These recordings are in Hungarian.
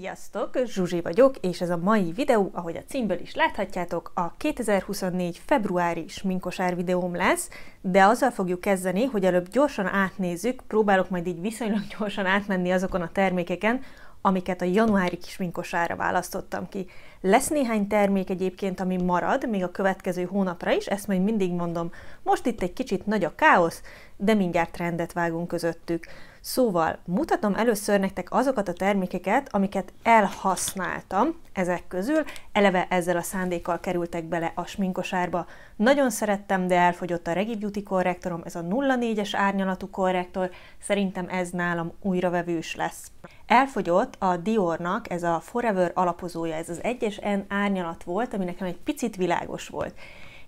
Sziasztok, Zsuzsi vagyok, és ez a mai videó, ahogy a címből is láthatjátok, a 2024 februári sminkosár videóm lesz, de azzal fogjuk kezdeni, hogy előbb gyorsan átnézzük, próbálok majd így viszonylag gyorsan átmenni azokon a termékeken, amiket a januári kisminkosára választottam ki. Lesz néhány termék egyébként, ami marad, még a következő hónapra is, ezt majd mindig mondom. Most itt egy kicsit nagy a káosz, de mindjárt rendet vágunk közöttük. Szóval mutatom először nektek azokat a termékeket, amiket elhasználtam ezek közül, eleve ezzel a szándékkal kerültek bele a sminkosárba. Nagyon szerettem, de elfogyott a Regi Beauty korrektorom, ez a 04-es árnyalatú korrektor, szerintem ez nálam újravevős lesz. Elfogyott a Diornak ez a Forever alapozója, ez az 1-es N árnyalat volt, ami nekem egy picit világos volt.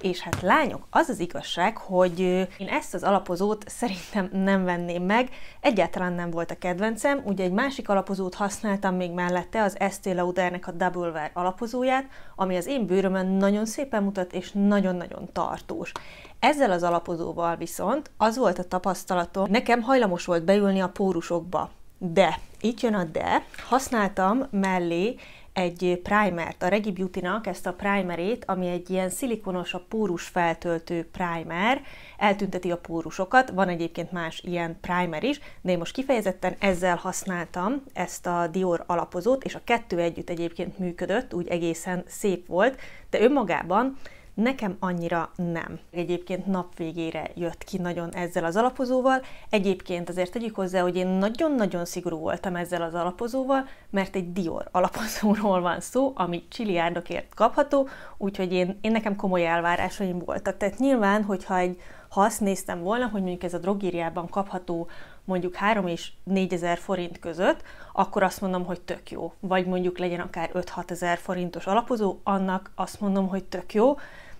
És hát lányok, az az igazság, hogy én ezt az alapozót szerintem nem venném meg, egyáltalán nem volt a kedvencem, ugye egy másik alapozót használtam még mellette, az Estée Laudernek a Double Wear alapozóját, ami az én bőrömön nagyon szépen mutat, és nagyon-nagyon tartós. Ezzel az alapozóval viszont az volt a tapasztalatom, nekem hajlamos volt beülni a pórusokba. De, itt jön a de, használtam mellé egy primert, a Regi Beauty-nak ezt a primerét, ami egy ilyen szilikonos, a pórus feltöltő primer, eltünteti a pórusokat, van egyébként más ilyen primer is, de én most kifejezetten ezzel használtam ezt a Dior alapozót, és a kettő együtt egyébként működött, úgy egészen szép volt, de önmagában nekem annyira nem. Egyébként nap végére jött ki nagyon ezzel az alapozóval, egyébként azért tegyük hozzá, hogy én nagyon-nagyon szigorú voltam ezzel az alapozóval, mert egy Dior alapozóról van szó, ami csiliárdokért kapható, úgyhogy én, én nekem komoly elvárásaim voltak. Tehát nyilván, hogyha egy ha azt néztem volna, hogy mondjuk ez a drogériában kapható mondjuk 3 és 4 ezer forint között, akkor azt mondom, hogy tök jó. Vagy mondjuk legyen akár 5-6 ezer forintos alapozó, annak azt mondom, hogy tök jó,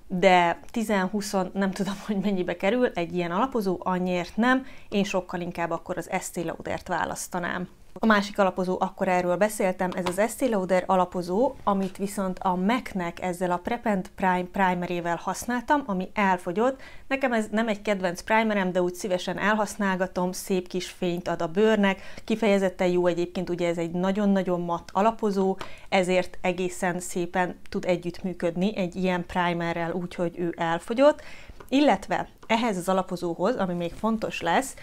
de 10-20, nem tudom, hogy mennyibe kerül egy ilyen alapozó, annyiért nem, én sokkal inkább akkor az Estée Laudert választanám. A másik alapozó, akkor erről beszéltem, ez az Estee Lauder alapozó, amit viszont a MAC-nek ezzel a Prepend Prime primerével használtam, ami elfogyott. Nekem ez nem egy kedvenc primerem, de úgy szívesen elhasználgatom, szép kis fényt ad a bőrnek, kifejezetten jó egyébként, ugye ez egy nagyon-nagyon matt alapozó, ezért egészen szépen tud együttműködni egy ilyen primerrel, úgyhogy ő elfogyott. Illetve ehhez az alapozóhoz, ami még fontos lesz,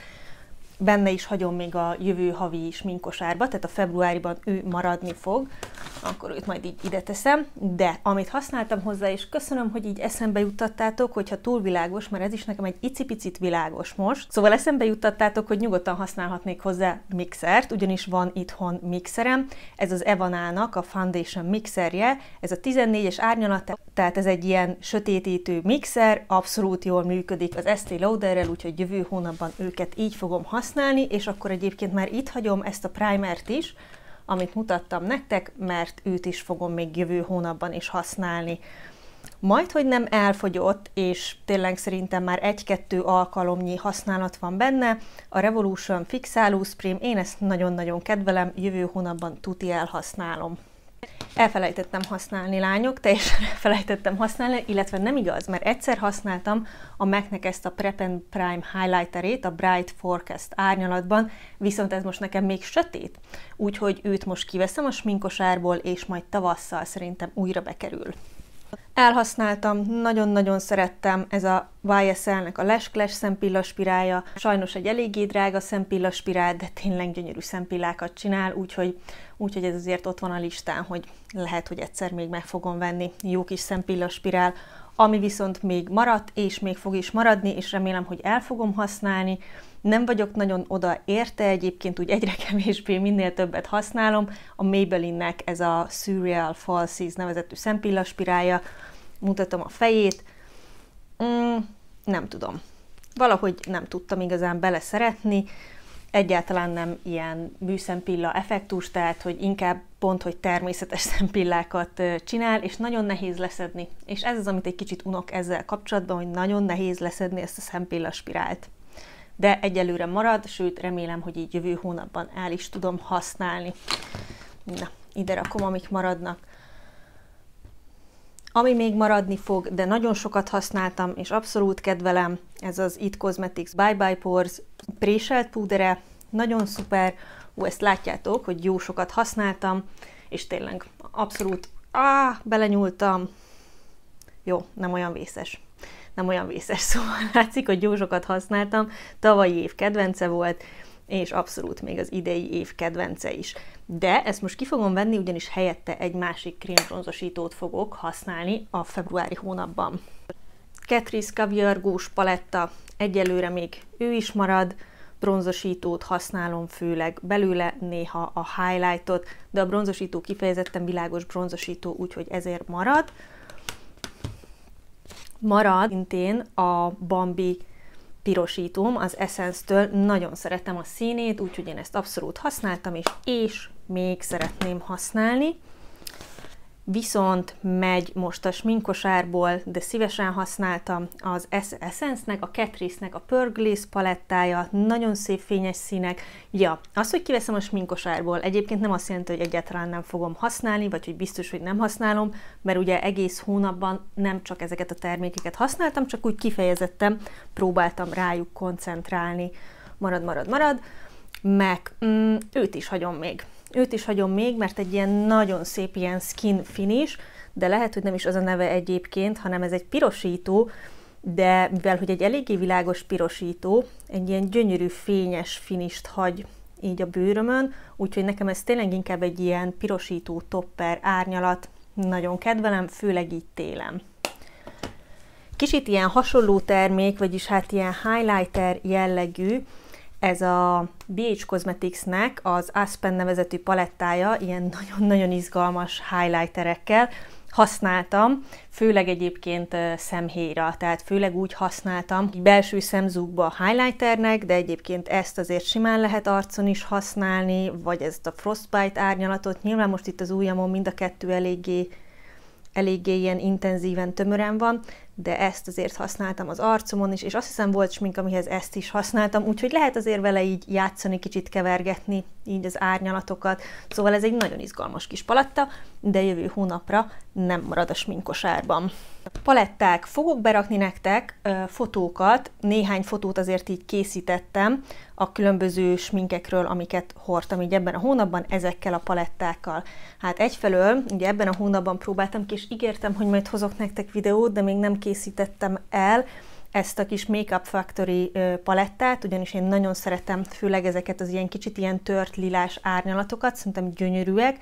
benne is hagyom még a jövő havi sminkosárba, tehát a februárban ő maradni fog, akkor őt majd így ide teszem, de amit használtam hozzá, és köszönöm, hogy így eszembe juttattátok, hogyha túl világos, mert ez is nekem egy icipicit világos most, szóval eszembe juttattátok, hogy nyugodtan használhatnék hozzá mixert, ugyanis van itthon mixerem, ez az Evanának a Foundation mixerje, ez a 14-es árnyalat, tehát ez egy ilyen sötétítő mixer, abszolút jól működik az Estée Lauderrel, úgyhogy jövő hónapban őket így fogom használni, használni, és akkor egyébként már itt hagyom ezt a primert is, amit mutattam nektek, mert őt is fogom még jövő hónapban is használni. Majd, hogy nem elfogyott, és tényleg szerintem már egy-kettő alkalomnyi használat van benne, a Revolution Fixáló Supreme, én ezt nagyon-nagyon kedvelem, jövő hónapban tuti elhasználom. Elfelejtettem használni lányok, teljesen elfelejtettem használni, illetve nem igaz, mert egyszer használtam a MAC-nek ezt a Prep and Prime highlighterét, a Bright Forecast árnyalatban, viszont ez most nekem még sötét, úgyhogy őt most kiveszem a sminkosárból, és majd tavasszal szerintem újra bekerül. Elhasználtam, nagyon-nagyon szerettem ez a YSL-nek a leskles szempillaspirája. Sajnos egy eléggé drága szempillaspirál, de tényleg gyönyörű szempillákat csinál, úgyhogy, úgyhogy ez azért ott van a listán, hogy lehet, hogy egyszer még meg fogom venni. Jó kis szempillaspirál, ami viszont még maradt, és még fog is maradni, és remélem, hogy el fogom használni nem vagyok nagyon oda érte egyébként, úgy egyre kevésbé minél többet használom. A Maybelline-nek ez a Surreal Falsies nevezetű szempillaspirálja. Mutatom a fejét. Mm, nem tudom. Valahogy nem tudtam igazán bele szeretni. Egyáltalán nem ilyen műszempilla effektus, tehát hogy inkább pont, hogy természetes szempillákat csinál, és nagyon nehéz leszedni. És ez az, amit egy kicsit unok ezzel kapcsolatban, hogy nagyon nehéz leszedni ezt a szempilla spirált de egyelőre marad, sőt remélem, hogy így jövő hónapban el is tudom használni. Na, ide rakom, amik maradnak. Ami még maradni fog, de nagyon sokat használtam, és abszolút kedvelem, ez az It Cosmetics Bye Bye Pores préselt púdere, nagyon szuper, ó, ezt látjátok, hogy jó sokat használtam, és tényleg abszolút, á, belenyúltam, jó, nem olyan vészes nem olyan vészes, szóval látszik, hogy jó sokat használtam, tavalyi év kedvence volt, és abszolút még az idei év kedvence is. De ezt most ki fogom venni, ugyanis helyette egy másik krémbronzosítót fogok használni a februári hónapban. Catrice Caviar gús paletta, egyelőre még ő is marad, bronzosítót használom főleg belőle, néha a highlightot, de a bronzosító kifejezetten világos bronzosító, úgyhogy ezért marad. Marad intén a Bambi pirosítom az Essence-től, nagyon szeretem a színét, úgyhogy én ezt abszolút használtam is, és még szeretném használni viszont megy most a sminkosárból, de szívesen használtam az Essence-nek, a Catrice-nek a Pörglész palettája, nagyon szép fényes színek. Ja, az, hogy kiveszem a sminkosárból, egyébként nem azt jelenti, hogy egyáltalán nem fogom használni, vagy hogy biztos, hogy nem használom, mert ugye egész hónapban nem csak ezeket a termékeket használtam, csak úgy kifejezettem, próbáltam rájuk koncentrálni. Marad, marad, marad meg mm, őt is hagyom még. Őt is hagyom még, mert egy ilyen nagyon szép ilyen skin finish, de lehet, hogy nem is az a neve egyébként, hanem ez egy pirosító, de mivel, hogy egy eléggé világos pirosító, egy ilyen gyönyörű fényes finist hagy így a bőrömön, úgyhogy nekem ez tényleg inkább egy ilyen pirosító topper árnyalat, nagyon kedvelem, főleg így télen. Kicsit ilyen hasonló termék, vagyis hát ilyen highlighter jellegű, ez a BH Cosmetics-nek az Aspen nevezetű palettája, ilyen nagyon-nagyon izgalmas highlighterekkel, használtam, főleg egyébként szemhéjra, tehát főleg úgy használtam, hogy belső szemzúkba highlighternek, de egyébként ezt azért simán lehet arcon is használni, vagy ezt a Frostbite árnyalatot, nyilván most itt az ujjamon mind a kettő eléggé eléggé ilyen intenzíven tömören van, de ezt azért használtam az arcomon is, és azt hiszem volt smink, amihez ezt is használtam, úgyhogy lehet azért vele így játszani, kicsit kevergetni, így az árnyalatokat, szóval ez egy nagyon izgalmas kis paletta, de jövő hónapra nem marad a sminkosárban. Paletták, fogok berakni nektek ö, fotókat, néhány fotót azért így készítettem a különböző sminkekről, amiket hordtam így ebben a hónapban ezekkel a palettákkal. Hát egyfelől, ugye ebben a hónapban próbáltam ki, és ígértem, hogy majd hozok nektek videót, de még nem készítettem el ezt a kis Makeup Factory palettát, ugyanis én nagyon szeretem főleg ezeket az ilyen kicsit ilyen tört lilás árnyalatokat, szerintem gyönyörűek,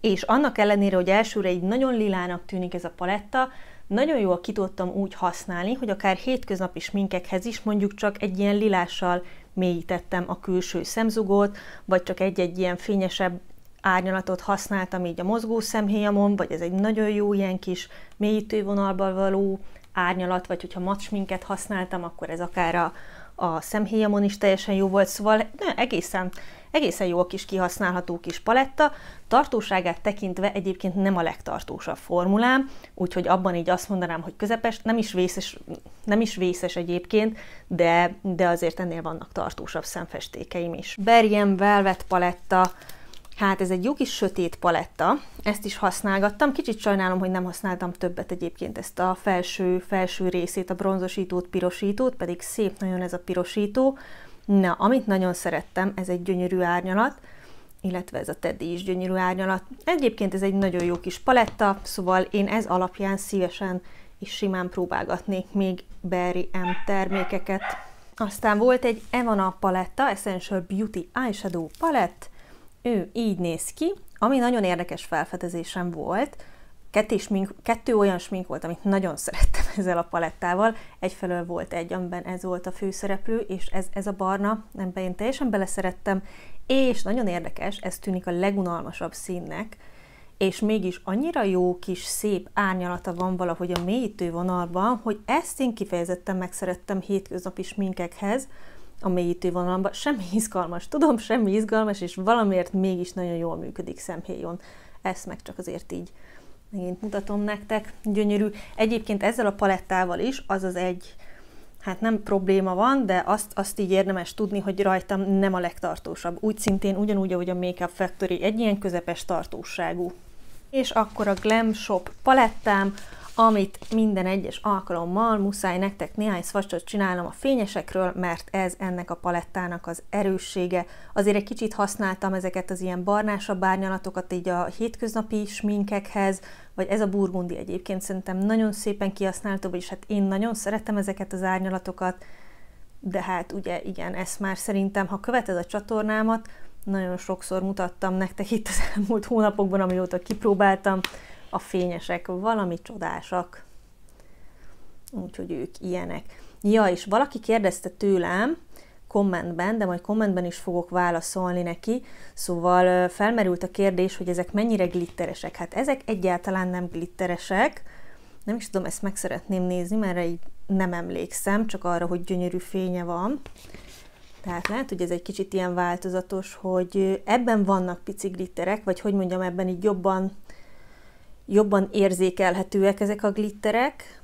és annak ellenére, hogy elsőre egy nagyon lilának tűnik ez a paletta, nagyon jól ki tudtam úgy használni, hogy akár hétköznapi sminkekhez is mondjuk csak egy ilyen lilással mélyítettem a külső szemzugót, vagy csak egy-egy ilyen fényesebb árnyalatot használtam így a mozgó szemhéjamon, vagy ez egy nagyon jó ilyen kis mélyítővonalban való árnyalat, vagy hogyha macsminket használtam, akkor ez akár a, a szemhéjamon is teljesen jó volt, szóval ne, egészen, egészen jó a kis kihasználható kis paletta. Tartóságát tekintve egyébként nem a legtartósabb formulám, úgyhogy abban így azt mondanám, hogy közepes, nem is vészes, nem is vészes egyébként, de, de azért ennél vannak tartósabb szemfestékeim is. Berjem Velvet paletta, Hát ez egy jó kis sötét paletta, ezt is használgattam. Kicsit sajnálom, hogy nem használtam többet egyébként ezt a felső, felső részét, a bronzosítót, pirosítót, pedig szép nagyon ez a pirosító. Na, amit nagyon szerettem, ez egy gyönyörű árnyalat, illetve ez a Teddy is gyönyörű árnyalat. Egyébként ez egy nagyon jó kis paletta, szóval én ez alapján szívesen és simán próbálgatnék még Berry M termékeket. Aztán volt egy Evana paletta, Essential Beauty Eyeshadow palett, ő így néz ki. Ami nagyon érdekes felfedezésem volt, kettő, smink, kettő olyan smink volt, amit nagyon szerettem ezzel a palettával. Egyfelől volt egy, amiben ez volt a főszereplő, és ez, ez a barna, nem én teljesen beleszerettem, és nagyon érdekes, ez tűnik a legunalmasabb színnek, és mégis annyira jó kis szép árnyalata van valahogy a mélyítő vonalban, hogy ezt én kifejezetten megszerettem hétköznapi sminkekhez, a mélyítő vonalamban, semmi izgalmas, tudom, semmi izgalmas, és valamiért mégis nagyon jól működik szemhéjon. Ezt meg csak azért így megint mutatom nektek, gyönyörű. Egyébként ezzel a palettával is, az az egy, hát nem probléma van, de azt, azt így érdemes tudni, hogy rajtam nem a legtartósabb. Úgy szintén ugyanúgy, ahogy a Makeup Factory egy ilyen közepes tartóságú. És akkor a Glam Shop palettám, amit minden egyes alkalommal muszáj nektek néhány szvacsot csinálnom a fényesekről, mert ez ennek a palettának az erőssége. Azért egy kicsit használtam ezeket az ilyen barnásabb árnyalatokat így a hétköznapi sminkekhez, vagy ez a burgundi egyébként szerintem nagyon szépen kihasználható, vagyis hát én nagyon szeretem ezeket az árnyalatokat, de hát ugye igen, ezt már szerintem, ha követed a csatornámat, nagyon sokszor mutattam nektek itt az elmúlt hónapokban, amióta kipróbáltam, a fényesek valami csodásak. Úgyhogy ők ilyenek. Ja, és valaki kérdezte tőlem kommentben, de majd kommentben is fogok válaszolni neki, szóval felmerült a kérdés, hogy ezek mennyire glitteresek. Hát ezek egyáltalán nem glitteresek, nem is tudom, ezt meg szeretném nézni, mert erre így nem emlékszem, csak arra, hogy gyönyörű fénye van. Tehát lehet, hogy ez egy kicsit ilyen változatos, hogy ebben vannak pici glitterek, vagy hogy mondjam, ebben így jobban jobban érzékelhetőek ezek a glitterek,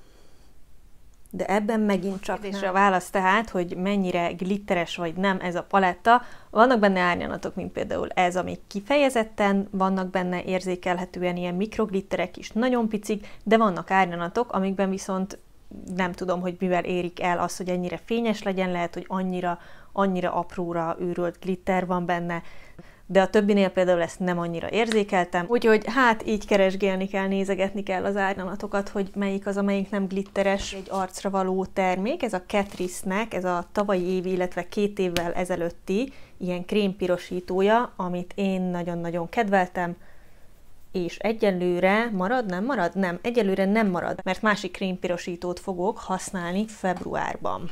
de ebben megint csak és a válasz tehát, hogy mennyire glitteres vagy nem ez a paletta. Vannak benne árnyalatok, mint például ez, amik kifejezetten vannak benne érzékelhetően ilyen mikroglitterek is, nagyon picik, de vannak árnyalatok, amikben viszont nem tudom, hogy mivel érik el az, hogy ennyire fényes legyen, lehet, hogy annyira, annyira apróra őrült glitter van benne, de a többinél például ezt nem annyira érzékeltem, úgyhogy hát így keresgélni kell, nézegetni kell az árnyalatokat, hogy melyik az, amelyik nem glitteres, egy arcra való termék, ez a Catrice-nek, ez a tavalyi év illetve két évvel ezelőtti ilyen krémpirosítója, amit én nagyon-nagyon kedveltem, és egyelőre marad, nem marad? Nem, egyelőre nem marad, mert másik krémpirosítót fogok használni februárban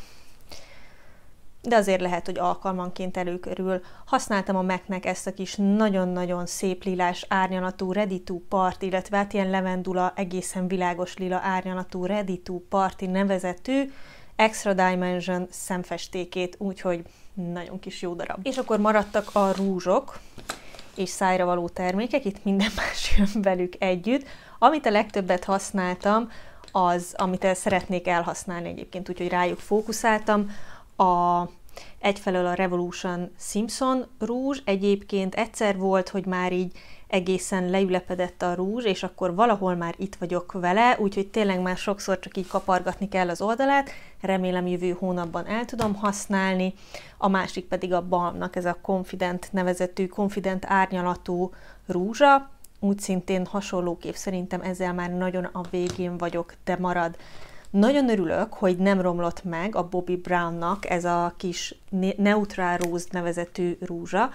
de azért lehet, hogy alkalmanként előkörül. Használtam a MAC-nek ezt a kis nagyon-nagyon szép lilás árnyalatú Ready to Part, illetve hát ilyen levendula egészen világos lila árnyalatú Ready to Party nevezetű Extra Dimension szemfestékét, úgyhogy nagyon kis jó darab. És akkor maradtak a rúzsok és szájra való termékek, itt minden más jön velük együtt. Amit a legtöbbet használtam, az, amit el szeretnék elhasználni egyébként, úgyhogy rájuk fókuszáltam, a egyfelől a Revolution Simpson rúzs, egyébként egyszer volt, hogy már így egészen leülepedett a rúzs, és akkor valahol már itt vagyok vele, úgyhogy tényleg már sokszor csak így kapargatni kell az oldalát, remélem jövő hónapban el tudom használni, a másik pedig a Balmnak ez a Confident nevezetű, Confident árnyalatú rúzsa, úgy szintén hasonlóképp szerintem ezzel már nagyon a végén vagyok, de marad nagyon örülök, hogy nem romlott meg a Bobby Brownnak ez a kis Neutral Rose nevezetű rúzsa,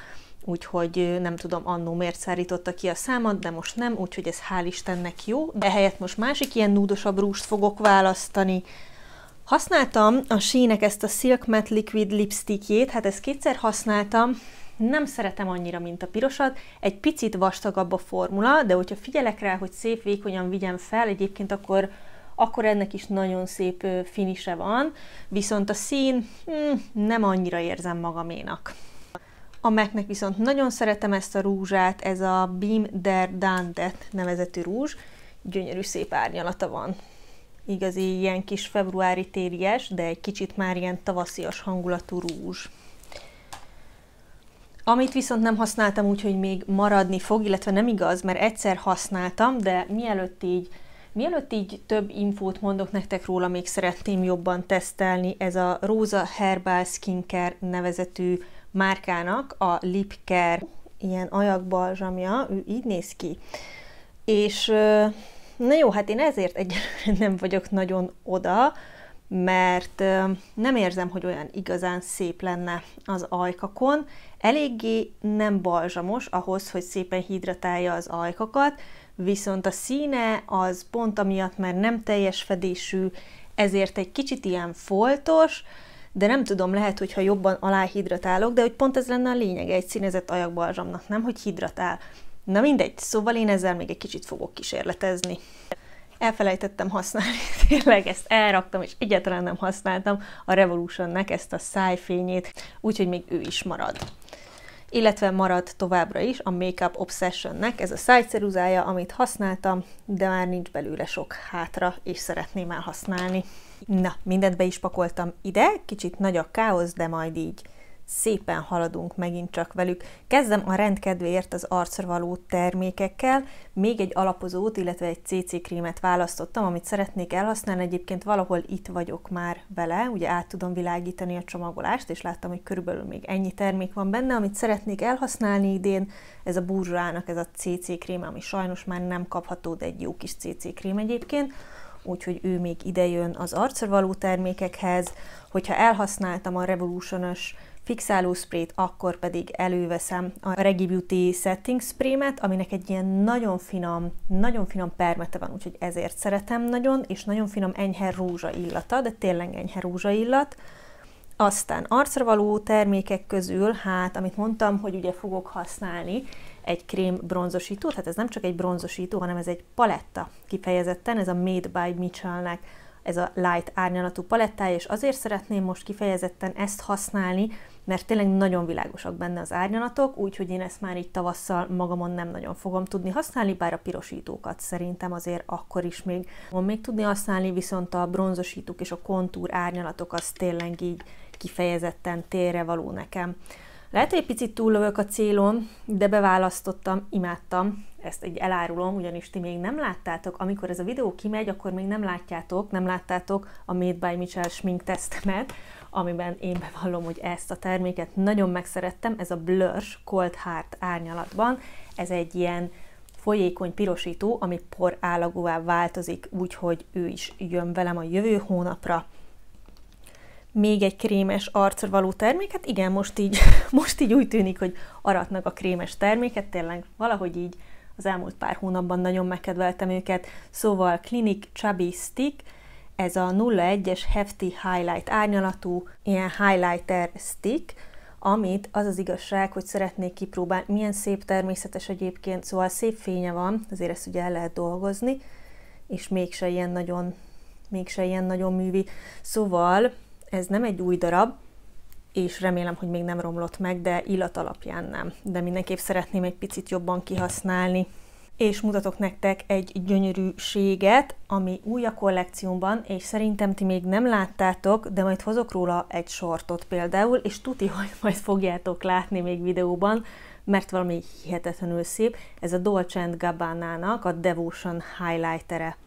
úgyhogy nem tudom annó miért szárította ki a számat, de most nem, úgyhogy ez hál' Istennek jó. Ehelyett most másik ilyen nudosabb rúst fogok választani. Használtam a sínek ezt a Silk Matte Liquid lipstickjét, hát ezt kétszer használtam, nem szeretem annyira, mint a pirosat, egy picit vastagabb a formula, de hogyha figyelek rá, hogy szép vékonyan vigyem fel, egyébként akkor akkor ennek is nagyon szép finise van, viszont a szín hm, nem annyira érzem magaménak. A mac viszont nagyon szeretem ezt a rúzsát, ez a Beam Der Dandet nevezetű rúzs, gyönyörű szép árnyalata van. Igazi ilyen kis februári télies, de egy kicsit már ilyen tavaszias hangulatú rúzs. Amit viszont nem használtam úgy, hogy még maradni fog, illetve nem igaz, mert egyszer használtam, de mielőtt így Mielőtt így több infót mondok nektek róla, még szeretném jobban tesztelni ez a Rosa Herbal Skincare nevezetű márkának a Lip Care ilyen ajakbalzsamja, ő így néz ki. És na jó, hát én ezért egyelőre nem vagyok nagyon oda, mert nem érzem, hogy olyan igazán szép lenne az ajkakon. Eléggé nem balzsamos ahhoz, hogy szépen hidratálja az ajkakat, viszont a színe az pont amiatt már nem teljes fedésű, ezért egy kicsit ilyen foltos, de nem tudom, lehet, hogyha jobban aláhidratálok, de hogy pont ez lenne a lényege egy színezett ajakbalzsamnak, nem, hogy hidratál. Na mindegy, szóval én ezzel még egy kicsit fogok kísérletezni. Elfelejtettem használni, tényleg ezt elraktam, és egyáltalán nem használtam a Revolutionnek ezt a szájfényét, úgyhogy még ő is marad illetve marad továbbra is a Makeup Obsessionnek ez a szájceruzája, amit használtam, de már nincs belőle sok hátra, és szeretném elhasználni. Na, mindent be is pakoltam ide, kicsit nagy a káosz, de majd így szépen haladunk megint csak velük. Kezdem a rendkedvéért az arcra való termékekkel, még egy alapozót, illetve egy CC krémet választottam, amit szeretnék elhasználni, egyébként valahol itt vagyok már vele, ugye át tudom világítani a csomagolást, és láttam, hogy körülbelül még ennyi termék van benne, amit szeretnék elhasználni idén, ez a burzsának ez a CC krém, ami sajnos már nem kapható, de egy jó kis CC krém egyébként úgyhogy ő még idejön az arcra való termékekhez. Hogyha elhasználtam a revolution fixáló sprayt, akkor pedig előveszem a Regi Beauty Setting Spray-met, aminek egy ilyen nagyon finom, nagyon finom permete van, úgyhogy ezért szeretem nagyon, és nagyon finom enyhe rózsa illata, de tényleg enyhe rózsa illat. Aztán arcra való termékek közül, hát amit mondtam, hogy ugye fogok használni egy krém bronzosítót, hát ez nem csak egy bronzosító, hanem ez egy paletta kifejezetten, ez a Made by Mitchellnek ez a light árnyalatú palettája, és azért szeretném most kifejezetten ezt használni, mert tényleg nagyon világosak benne az árnyalatok, úgyhogy én ezt már így tavasszal magamon nem nagyon fogom tudni használni, bár a pirosítókat szerintem azért akkor is még fogom még tudni használni, viszont a bronzosítók és a kontúr árnyalatok az tényleg így kifejezetten térre való nekem. Lehet, hogy egy picit túllövök a célon, de beválasztottam, imádtam, ezt egy elárulom, ugyanis ti még nem láttátok, amikor ez a videó kimegy, akkor még nem látjátok, nem láttátok a Made by Mitchell smink tesztemet, amiben én bevallom, hogy ezt a terméket nagyon megszerettem, ez a Blush Cold Heart árnyalatban, ez egy ilyen folyékony pirosító, ami por állagúvá változik, úgyhogy ő is jön velem a jövő hónapra. Még egy krémes arcra való terméket. hát igen, most így, most így úgy tűnik, hogy aratnak a krémes terméket, tényleg valahogy így az elmúlt pár hónapban nagyon megkedveltem őket, szóval Clinic Chubby Stick, ez a 01-es Hefty Highlight árnyalatú ilyen highlighter stick, amit az az igazság, hogy szeretnék kipróbálni. Milyen szép természetes egyébként, szóval szép fénye van, azért ezt ugye el lehet dolgozni, és mégse ilyen nagyon, mégse ilyen nagyon művi. Szóval ez nem egy új darab, és remélem, hogy még nem romlott meg, de illat alapján nem. De mindenképp szeretném egy picit jobban kihasználni és mutatok nektek egy gyönyörűséget, ami új a kollekciómban, és szerintem ti még nem láttátok, de majd hozok róla egy sortot például, és tuti, hogy majd fogjátok látni még videóban, mert valami hihetetlenül szép. Ez a Dolce Gabbana-nak a Devotion Highlightere.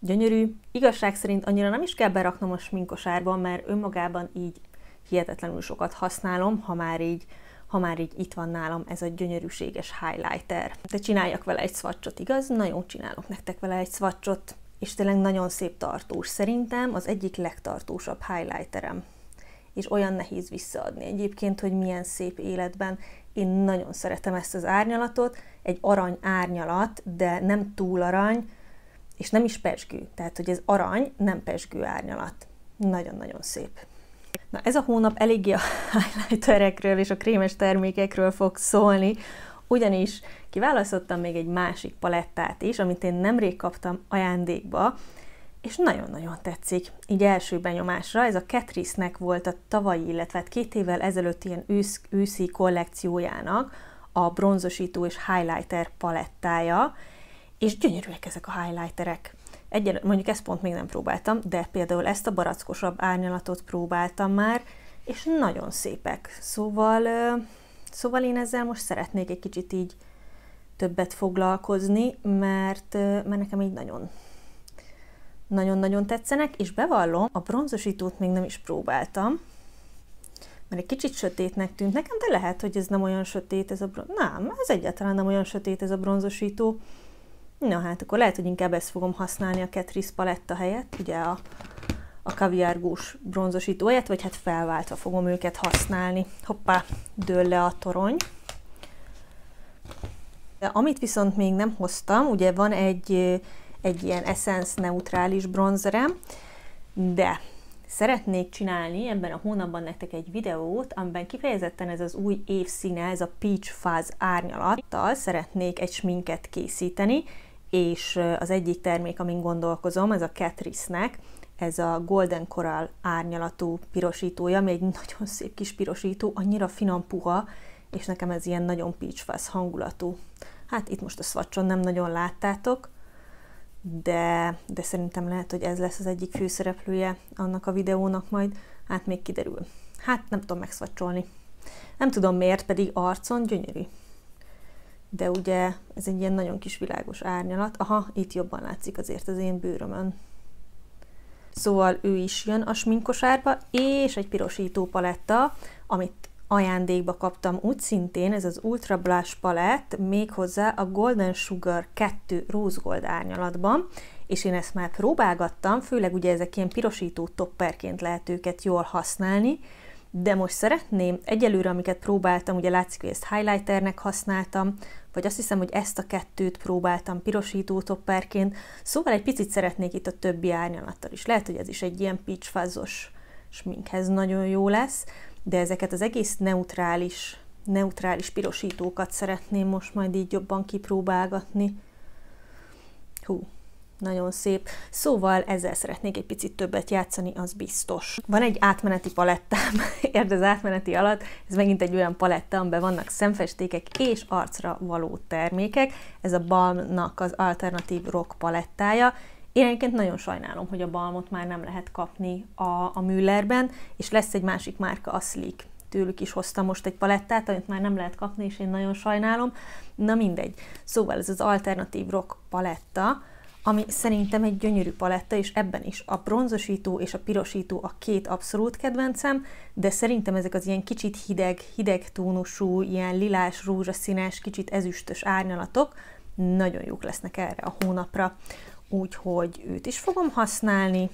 Gyönyörű. Igazság szerint annyira nem is kell beraknom a sminkosárba, mert önmagában így hihetetlenül sokat használom, ha már így ha már így itt van nálam ez a gyönyörűséges highlighter. De csináljak vele egy swatchot, igaz? Na jó, csinálok nektek vele egy swatchot, és tényleg nagyon szép tartós. Szerintem az egyik legtartósabb highlighterem. És olyan nehéz visszaadni egyébként, hogy milyen szép életben. Én nagyon szeretem ezt az árnyalatot, egy arany árnyalat, de nem túl arany, és nem is pesgő. Tehát, hogy ez arany, nem pesgő árnyalat. Nagyon-nagyon szép. Na ez a hónap eléggé a highlighterekről és a krémes termékekről fog szólni, ugyanis kiválasztottam még egy másik palettát is, amit én nemrég kaptam ajándékba, és nagyon-nagyon tetszik, így első benyomásra. Ez a Catrice-nek volt a tavalyi, illetve hát két évvel ezelőtt ilyen ősz, őszi kollekciójának a bronzosító és highlighter palettája, és gyönyörűek ezek a highlighterek. Egyel, mondjuk ezt pont még nem próbáltam, de például ezt a barackosabb árnyalatot próbáltam már, és nagyon szépek. Szóval, szóval én ezzel most szeretnék egy kicsit így többet foglalkozni, mert, mert nekem így nagyon nagyon-nagyon tetszenek, és bevallom, a bronzosítót még nem is próbáltam, mert egy kicsit sötétnek tűnt nekem, de lehet, hogy ez nem olyan sötét ez a bronz... Nem, ez egyáltalán nem olyan sötét ez a bronzosító. Na hát, akkor lehet, hogy inkább ezt fogom használni a Catrice paletta helyett, ugye a, a kaviárgós bronzosítóját, vagy hát felváltva fogom őket használni. Hoppá, dől le a torony. De amit viszont még nem hoztam, ugye van egy, egy ilyen essence neutrális bronzerem, de szeretnék csinálni ebben a hónapban nektek egy videót, amiben kifejezetten ez az új évszíne, ez a Peach Fuzz árnyalattal szeretnék egy sminket készíteni, és az egyik termék, amin gondolkozom, ez a Catrice-nek, ez a Golden Coral árnyalatú pirosítója, ami egy nagyon szép kis pirosító, annyira finom, puha, és nekem ez ilyen nagyon peach hangulatú. Hát itt most a swatchon nem nagyon láttátok, de, de szerintem lehet, hogy ez lesz az egyik főszereplője annak a videónak majd, hát még kiderül. Hát nem tudom megszvacsolni. Nem tudom miért, pedig arcon gyönyörű de ugye ez egy ilyen nagyon kis világos árnyalat. Aha, itt jobban látszik azért az én bőrömön. Szóval ő is jön a sminkosárba, és egy pirosító paletta, amit ajándékba kaptam úgy szintén, ez az Ultra Blush palett, méghozzá a Golden Sugar 2 Rose Gold árnyalatban, és én ezt már próbálgattam, főleg ugye ezek ilyen pirosító topperként lehet őket jól használni, de most szeretném, egyelőre amiket próbáltam, ugye látszik, hogy ezt highlighternek használtam, vagy azt hiszem, hogy ezt a kettőt próbáltam pirosító topperként, szóval egy picit szeretnék itt a többi árnyalattal is. Lehet, hogy ez is egy ilyen peach fazos sminkhez nagyon jó lesz, de ezeket az egész neutrális, neutrális pirosítókat szeretném most majd így jobban kipróbálgatni. Hú, nagyon szép. Szóval ezzel szeretnék egy picit többet játszani, az biztos. Van egy átmeneti palettám, érted az átmeneti alatt, ez megint egy olyan paletta, amiben vannak szemfestékek és arcra való termékek. Ez a Balmnak az alternatív rock palettája, én egyébként nagyon sajnálom, hogy a balmot már nem lehet kapni a, a Müllerben, és lesz egy másik márka, a Sleek. Tőlük is hoztam most egy palettát, amit már nem lehet kapni, és én nagyon sajnálom. Na mindegy. Szóval ez az alternatív rock paletta, ami szerintem egy gyönyörű paletta, és ebben is a bronzosító és a pirosító a két abszolút kedvencem, de szerintem ezek az ilyen kicsit hideg, hideg tónusú, ilyen lilás, rózsaszínes, kicsit ezüstös árnyalatok nagyon jók lesznek erre a hónapra, úgyhogy őt is fogom használni.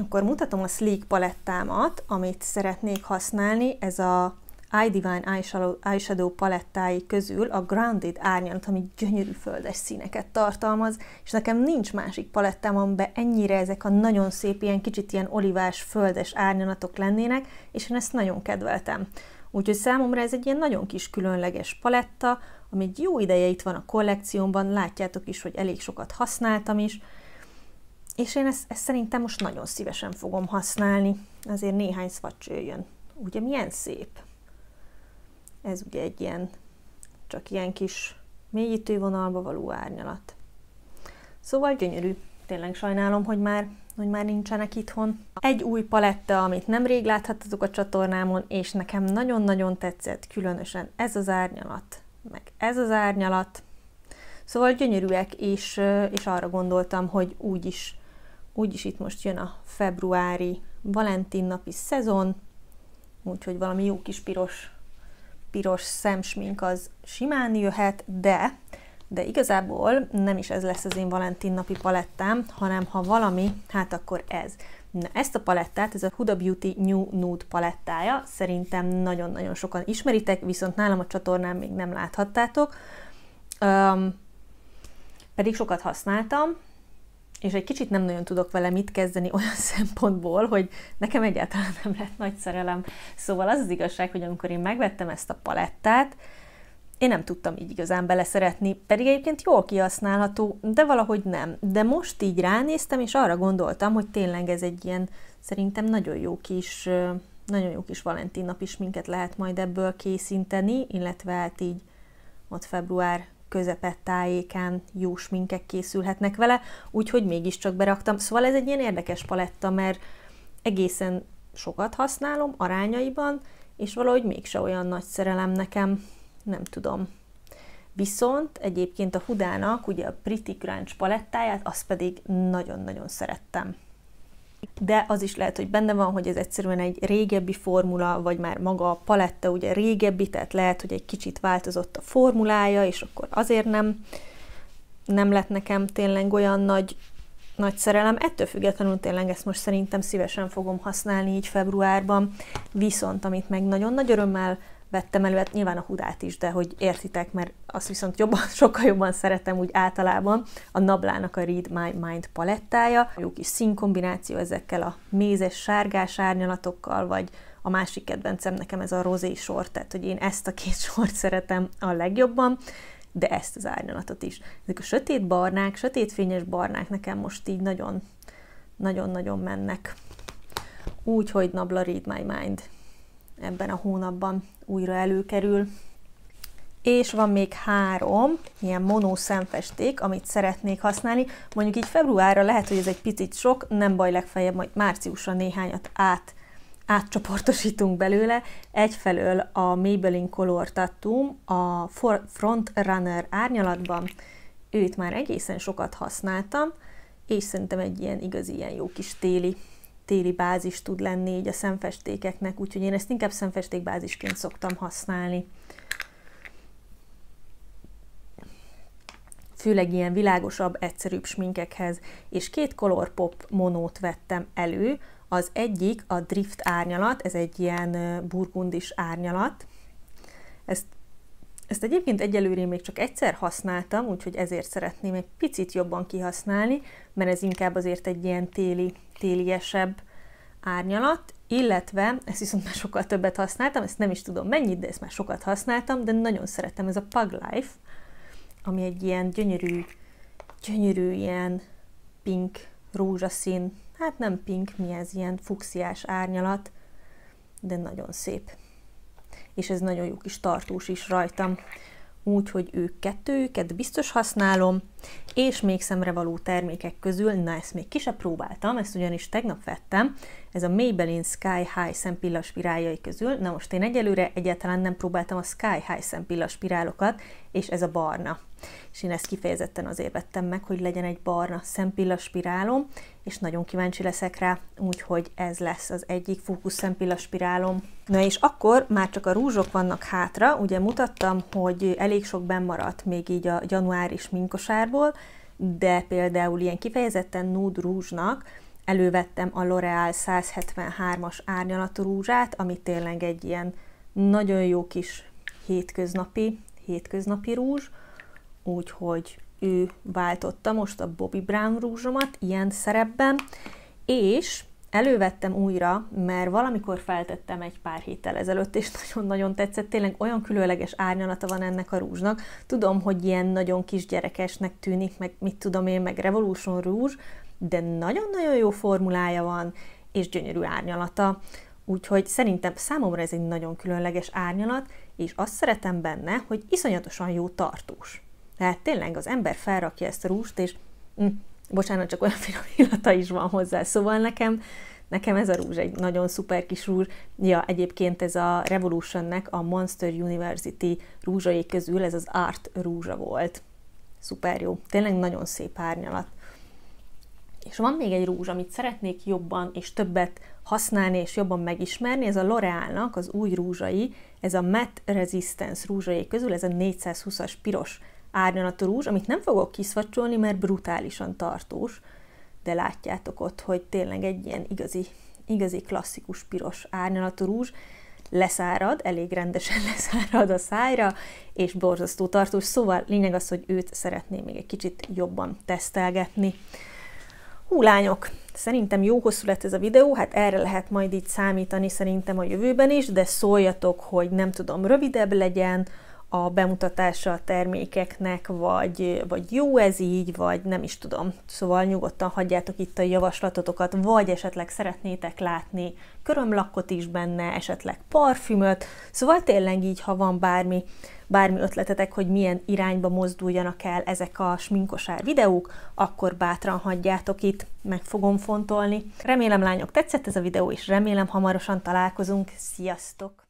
Akkor mutatom a Sleek palettámat, amit szeretnék használni, ez a iDivine eyeshadow palettái közül a Grounded árnyalat, ami gyönyörű földes színeket tartalmaz, és nekem nincs másik palettám, amiben ennyire ezek a nagyon szép, ilyen kicsit ilyen olivás, földes árnyalatok lennének, és én ezt nagyon kedveltem. Úgyhogy számomra ez egy ilyen nagyon kis különleges paletta, ami egy jó ideje itt van a kollekciómban, látjátok is, hogy elég sokat használtam is, és én ezt, ezt szerintem most nagyon szívesen fogom használni, azért néhány swatch jön. Ugye milyen szép? Ez ugye egy ilyen, csak ilyen kis mélyítő vonalba való árnyalat. Szóval gyönyörű. Tényleg sajnálom, hogy már, hogy már nincsenek itthon. Egy új paletta, amit nemrég láthattatok a csatornámon, és nekem nagyon-nagyon tetszett, különösen ez az árnyalat, meg ez az árnyalat. Szóval gyönyörűek, és, és arra gondoltam, hogy úgyis, úgyis itt most jön a februári Valentin napi szezon, úgyhogy valami jó kis piros piros szemsmink az simán jöhet, de, de igazából nem is ez lesz az én Valentin napi palettám, hanem ha valami, hát akkor ez. Na, ezt a palettát, ez a Huda Beauty New Nude palettája, szerintem nagyon-nagyon sokan ismeritek, viszont nálam a csatornán még nem láthattátok. Um, pedig sokat használtam, és egy kicsit nem nagyon tudok vele mit kezdeni olyan szempontból, hogy nekem egyáltalán nem lett nagy szerelem. Szóval az az igazság, hogy amikor én megvettem ezt a palettát, én nem tudtam így igazán beleszeretni, pedig egyébként jól kihasználható, de valahogy nem. De most így ránéztem, és arra gondoltam, hogy tényleg ez egy ilyen szerintem nagyon jó kis, nagyon jó kis Valentin nap is minket lehet majd ebből készíteni, illetve hát így ott február tájéken jó sminkek készülhetnek vele, úgyhogy mégiscsak beraktam. Szóval ez egy ilyen érdekes paletta, mert egészen sokat használom arányaiban, és valahogy mégse olyan nagy szerelem nekem, nem tudom. Viszont egyébként a Hudának ugye a Pretty Crunch palettáját, azt pedig nagyon-nagyon szerettem de az is lehet, hogy benne van, hogy ez egyszerűen egy régebbi formula, vagy már maga a paletta ugye régebbi, tehát lehet, hogy egy kicsit változott a formulája, és akkor azért nem, nem lett nekem tényleg olyan nagy, nagy szerelem. Ettől függetlenül tényleg ezt most szerintem szívesen fogom használni így februárban, viszont amit meg nagyon nagy örömmel vettem elő, hát nyilván a hudát is, de hogy értitek, mert azt viszont jobban, sokkal jobban szeretem úgy általában, a Nablának a Read My Mind palettája, jó kis színkombináció ezekkel a mézes sárgás árnyalatokkal, vagy a másik kedvencem nekem ez a rozé sor, tehát hogy én ezt a két sort szeretem a legjobban, de ezt az árnyalatot is. Ezek a sötét barnák, sötét fényes barnák nekem most így nagyon, nagyon-nagyon mennek. Úgyhogy Nabla Read My Mind ebben a hónapban újra előkerül. És van még három ilyen monó szemfesték, amit szeretnék használni. Mondjuk így februárra lehet, hogy ez egy picit sok, nem baj, legfeljebb majd márciusra néhányat át átcsoportosítunk belőle. Egyfelől a Maybelline Color Tattoo a Front Runner árnyalatban, őt már egészen sokat használtam, és szerintem egy ilyen igazi, ilyen jó kis téli téli bázis tud lenni így a szemfestékeknek, úgyhogy én ezt inkább szemfestékbázisként szoktam használni. főleg ilyen világosabb, egyszerűbb sminkekhez, és két Pop monót vettem elő, az egyik a Drift árnyalat, ez egy ilyen burgundis árnyalat, ezt ezt egyébként egyelőre még csak egyszer használtam, úgyhogy ezért szeretném egy picit jobban kihasználni, mert ez inkább azért egy ilyen téli téliesebb árnyalat, illetve, ezt viszont már sokkal többet használtam, ezt nem is tudom mennyit, de ezt már sokat használtam, de nagyon szeretem, ez a Pug Life, ami egy ilyen gyönyörű, gyönyörű ilyen pink, rózsaszín, hát nem pink, mi ez, ilyen fuxiás árnyalat, de nagyon szép. És ez nagyon jó kis tartós is rajtam úgyhogy ők kettőjüket biztos használom, és még való termékek közül, na ezt még ki sem próbáltam, ezt ugyanis tegnap vettem, ez a Maybelline Sky High szempilla spiráljai közül, na most én egyelőre egyáltalán nem próbáltam a Sky High szempilla spirálokat, és ez a barna és én ezt kifejezetten azért vettem meg, hogy legyen egy barna szempilla spirálom, és nagyon kíváncsi leszek rá, úgyhogy ez lesz az egyik fókusz szempilla spirálom. Na és akkor már csak a rúzsok vannak hátra, ugye mutattam, hogy elég sok maradt még így a januári sminkosárból, de például ilyen kifejezetten nude rúzsnak elővettem a L'Oreal 173-as árnyalatú rúzsát, ami tényleg egy ilyen nagyon jó kis hétköznapi, hétköznapi rúzs, úgyhogy ő váltotta most a Bobby Brown rúzsomat ilyen szerepben, és elővettem újra, mert valamikor feltettem egy pár héttel ezelőtt, és nagyon-nagyon tetszett, tényleg olyan különleges árnyalata van ennek a rúzsnak. Tudom, hogy ilyen nagyon kisgyerekesnek tűnik, meg mit tudom én, meg Revolution rúzs, de nagyon-nagyon jó formulája van, és gyönyörű árnyalata. Úgyhogy szerintem számomra ez egy nagyon különleges árnyalat, és azt szeretem benne, hogy iszonyatosan jó tartós. Tehát tényleg az ember felrakja ezt a rúst, és mm, bocsánat, csak olyan finom illata is van hozzá. Szóval nekem, nekem ez a rúzs egy nagyon szuper kis rúzs. Ja, egyébként ez a Revolutionnek a Monster University rúzsai közül ez az Art rúzsa volt. Szuper jó. Tényleg nagyon szép árnyalat. És van még egy rúzs, amit szeretnék jobban és többet használni és jobban megismerni, ez a L'Orealnak az új rúzsai, ez a Matte Resistance rúzsai közül, ez a 420-as piros a rúzs, amit nem fogok kiszvacsolni, mert brutálisan tartós, de látjátok ott, hogy tényleg egy ilyen igazi, igazi klasszikus piros a rúzs, leszárad, elég rendesen leszárad a szájra, és borzasztó tartós, szóval lényeg az, hogy őt szeretném még egy kicsit jobban tesztelgetni. Hú, lányok, szerintem jó hosszú lett ez a videó, hát erre lehet majd így számítani szerintem a jövőben is, de szóljatok, hogy nem tudom, rövidebb legyen, a bemutatása a termékeknek, vagy, vagy jó ez így, vagy nem is tudom. Szóval nyugodtan hagyjátok itt a javaslatotokat, vagy esetleg szeretnétek látni körömlakkot is benne, esetleg parfümöt, szóval tényleg így, ha van bármi, bármi ötletetek, hogy milyen irányba mozduljanak el ezek a sminkosár videók, akkor bátran hagyjátok itt, meg fogom fontolni. Remélem lányok tetszett ez a videó, és remélem hamarosan találkozunk. Sziasztok!